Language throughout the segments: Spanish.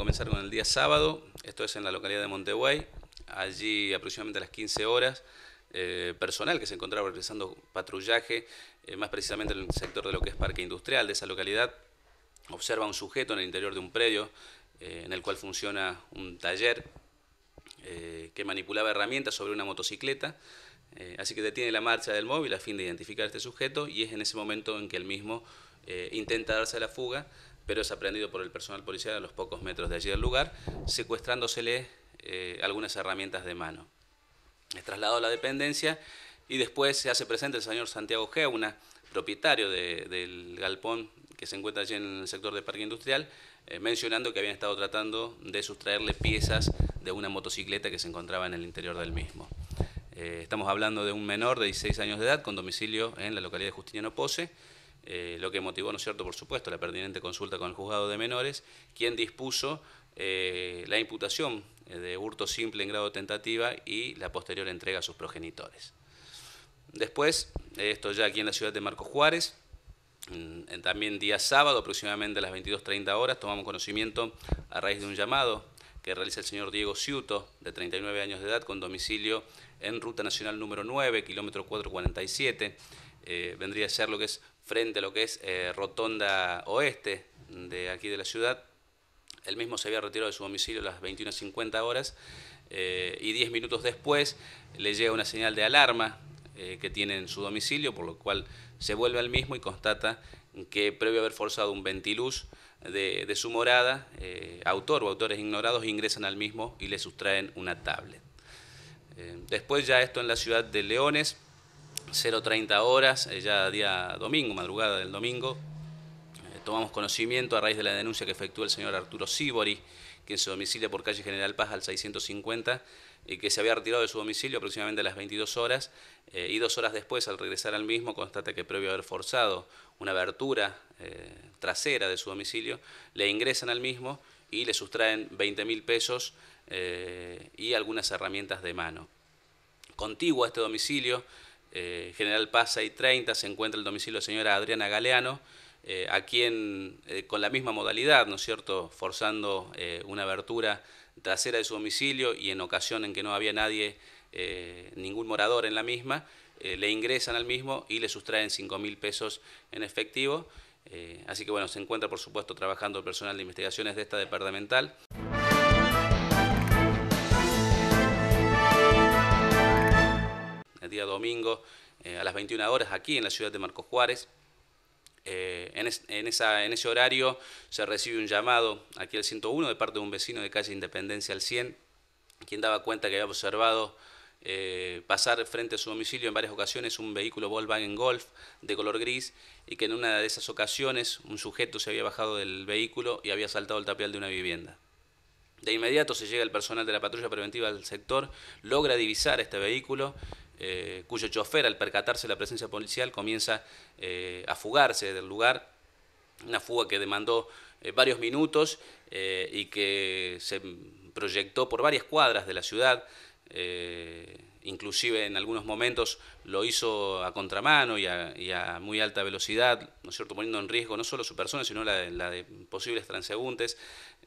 comenzar con el día sábado, esto es en la localidad de Monteguay, allí aproximadamente a las 15 horas, eh, personal que se encontraba realizando patrullaje, eh, más precisamente en el sector de lo que es parque industrial de esa localidad, observa un sujeto en el interior de un predio eh, en el cual funciona un taller que manipulaba herramientas sobre una motocicleta, así que detiene la marcha del móvil a fin de identificar a este sujeto y es en ese momento en que el mismo intenta darse la fuga pero es aprehendido por el personal policial a los pocos metros de allí del lugar, secuestrándosele eh, algunas herramientas de mano. Es trasladado a la dependencia y después se hace presente el señor Santiago Geuna, propietario del galpón que se encuentra allí en el sector de Parque Industrial, eh, mencionando que habían estado tratando de sustraerle piezas de una motocicleta que se encontraba en el interior del mismo. Eh, estamos hablando de un menor de 16 años de edad con domicilio en la localidad de Justiniano Pose eh, lo que motivó, ¿no es cierto?, por supuesto, la pertinente consulta con el juzgado de menores, quien dispuso eh, la imputación eh, de hurto simple en grado de tentativa y la posterior entrega a sus progenitores. Después, esto ya aquí en la ciudad de Marcos Juárez, mm, también día sábado, aproximadamente a las 22.30 horas, tomamos conocimiento a raíz de un llamado que realiza el señor Diego Ciuto, de 39 años de edad, con domicilio en Ruta Nacional número 9, kilómetro 447. vendría a ser lo que es frente a lo que es eh, Rotonda Oeste de aquí de la ciudad. Él mismo se había retirado de su domicilio a las 21.50 horas eh, y 10 minutos después le llega una señal de alarma eh, que tiene en su domicilio, por lo cual se vuelve al mismo y constata que previo a haber forzado un ventiluz de, de su morada, autor o autores ignorados ingresan al mismo y le sustraen una tablet. después ya esto en la ciudad de Leones, 0.30 horas, eh, ya día domingo, madrugada del domingo, eh, tomamos conocimiento a raíz de la denuncia que efectuó el señor Arturo Sibori, quien su domicilia por calle General Paz al 650, y que se había retirado de su domicilio aproximadamente a las 22 horas, eh, y dos horas después, al regresar al mismo, constata que previo haber forzado una abertura trasera de su domicilio, le ingresan al mismo y le sustraen 20 mil pesos y algunas herramientas de mano. Contiguo a este domicilio, General eh, General Paz 30, se encuentra el domicilio de señora Adriana Galeano, eh, a quien eh, con la misma modalidad, ¿no es cierto?, forzando una abertura trasera de su domicilio y en ocasión en que no había nadie, ningún morador en la misma, le ingresan al mismo y le sustraen 5 mil pesos en efectivo. así que bueno, se encuentra por supuesto trabajando el personal de investigaciones de esta departamental. domingo eh, a las 21 horas aquí en la ciudad de Marcos Juárez. Eh, en, ese horario se recibe un llamado aquí al 101 de parte de un vecino de calle Independencia al 100, quien daba cuenta que había observado eh, pasar frente a su domicilio en varias ocasiones un vehículo Volkswagen Golf de color gris y que en una de esas ocasiones un sujeto se había bajado del vehículo y había saltado el tapial de una vivienda. De inmediato se llega el personal de la patrulla preventiva del sector, logra divisar este vehículo, eh, cuyo chofer al percatarse de la presencia policial comienza eh, a fugarse del lugar, una fuga que demandó eh, varios minutos y que se proyectó por varias cuadras de la ciudad, inclusive en algunos momentos lo hizo a contramano y a, muy alta velocidad, ¿no es cierto?, poniendo en riesgo no solo su persona, sino la de, la de posibles transeúntes.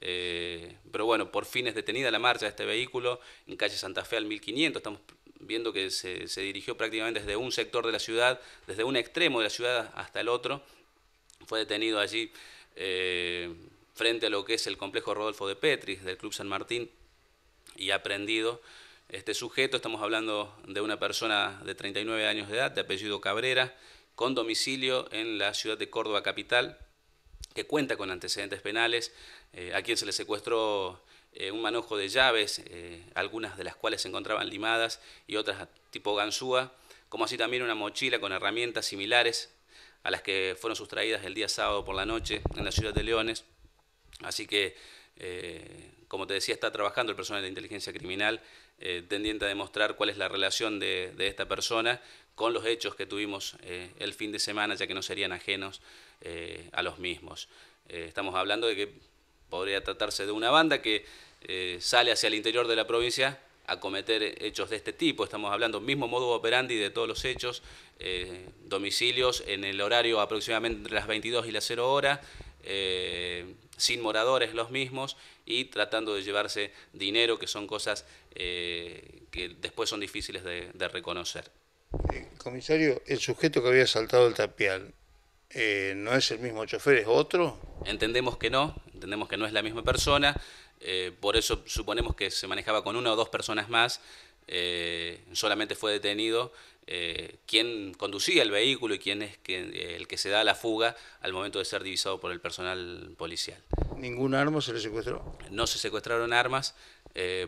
pero bueno, por fin es detenida la marcha de este vehículo en calle Santa Fe al 1500, estamos viendo que se, dirigió prácticamente desde un sector de la ciudad, desde un extremo de la ciudad hasta el otro. Fue detenido allí eh, frente a lo que es el complejo Rodolfo de Petris del Club San Martín y aprendido este sujeto. Estamos hablando de una persona de 39 años de edad, de apellido Cabrera, con domicilio en la ciudad de Córdoba Capital, que cuenta con antecedentes penales, eh, a quien se le secuestró eh, un manojo de llaves, eh, algunas de las cuales se encontraban limadas y otras tipo ganzúa, como así también una mochila con herramientas similares a las que fueron sustraídas el día sábado por la noche en la ciudad de Leones. Así que, eh, como te decía, está trabajando el personal de inteligencia criminal tendiente a demostrar cuál es la relación de, de, esta persona con los hechos que tuvimos el fin de semana, ya que no serían ajenos a los mismos. estamos hablando de que podría tratarse de una banda que eh, sale hacia el interior de la provincia a cometer hechos de este tipo. Estamos hablando mismo modo operandi de todos los hechos, eh, domicilios en el horario aproximadamente entre las 22 y las 0 horas, eh, sin moradores los mismos y tratando de llevarse dinero, que son cosas que después son difíciles de, de reconocer. comisario, el sujeto que había saltado el tapial, ¿no es el mismo chofer, es otro? Entendemos que no, entendemos que no es la misma persona. Eh, por eso suponemos que se manejaba con una o dos personas más, eh, solamente fue detenido eh, quien conducía el vehículo y quién es el que se da la fuga al momento de ser divisado por el personal policial. ¿Ningún arma se le secuestró? No se secuestraron armas,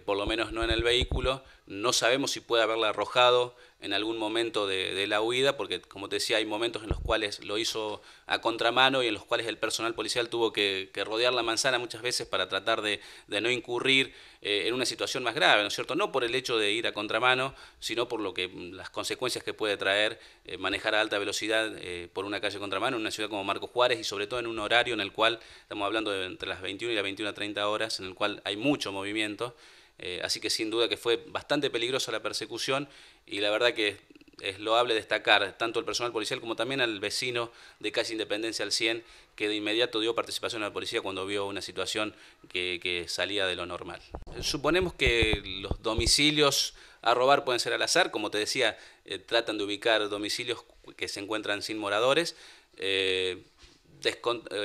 por lo menos no en el vehículo, no sabemos si puede haberla arrojado en algún momento de, la huida, porque como te decía, hay momentos en los cuales lo hizo a contramano y en los cuales el personal policial tuvo que, rodear la manzana muchas veces para tratar de, no incurrir eh, en una situación más grave, ¿no es cierto? No por el hecho de ir a contramano, sino por lo que mm, las consecuencias que puede traer eh, manejar a alta velocidad eh, por una calle contramano en una ciudad como Marcos Juárez y sobre todo en un horario en el cual, estamos hablando de entre las 21 y las 21.30 horas, en el cual hay mucho movimiento. Eh, así que sin duda que fue bastante peligrosa la persecución y la verdad que es loable destacar tanto al personal policial como también al vecino de calle Independencia al 100, que de inmediato dio participación a la policía cuando vio una situación que, salía de lo normal. Eh, suponemos que los domicilios a robar pueden ser al azar, como te decía, eh, tratan de ubicar domicilios que se encuentran sin moradores.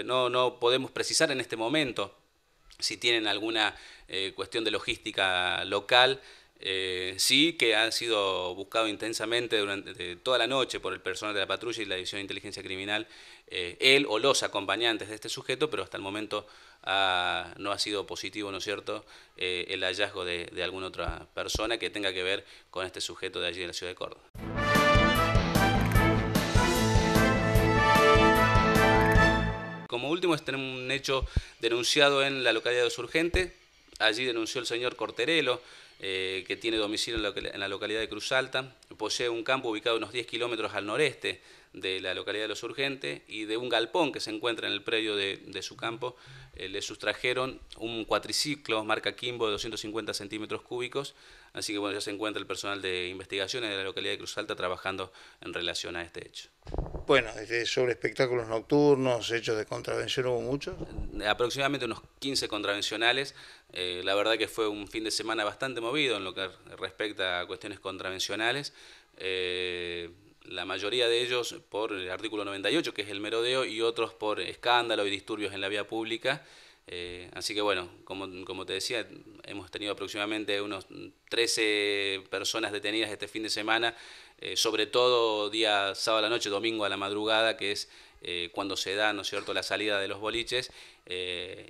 no, no podemos precisar en este momento si tienen alguna eh, cuestión de logística local, eh, sí que ha sido buscado intensamente durante toda la noche por el personal de la patrulla y la División de Inteligencia Criminal, eh, él o los acompañantes de este sujeto, pero hasta el momento no ha sido positivo, ¿no es cierto?, el hallazgo de, alguna otra persona que tenga que ver con este sujeto de allí de la ciudad de Córdoba. Como último, tenemos un hecho denunciado en la localidad de Surgente, Allí denunció el señor Corterelo, eh, que tiene domicilio en la, localidad de Cruz Alta. Posee un campo ubicado unos 10 kilómetros al noreste de la localidad de Los Urgentes y de un galpón que se encuentra en el predio de, su campo. Eh, le sustrajeron un cuatriciclo marca Kimbo de 250 centímetros cúbicos. Así que bueno, ya se encuentra el personal de investigaciones de la localidad de Cruz Alta trabajando en relación a este hecho. Bueno, este, sobre espectáculos nocturnos, hechos de contravención hubo muchos. Aproximadamente unos 15 contravencionales. Eh, la verdad que fue un fin de semana bastante movido en lo que respecta a cuestiones contravencionales. Eh, la mayoría de ellos por el artículo 98, que es el merodeo, y otros por escándalo y disturbios en la vía pública. Eh, así que bueno, como, te decía, hemos tenido aproximadamente unos 13 personas detenidas este fin de semana, eh, sobre todo día sábado a la noche, domingo a la madrugada, que es eh, cuando se da, ¿no es cierto?, la salida de los boliches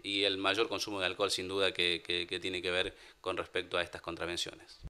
y el mayor consumo de alcohol, sin duda, que tiene que ver con respecto a estas contravenciones.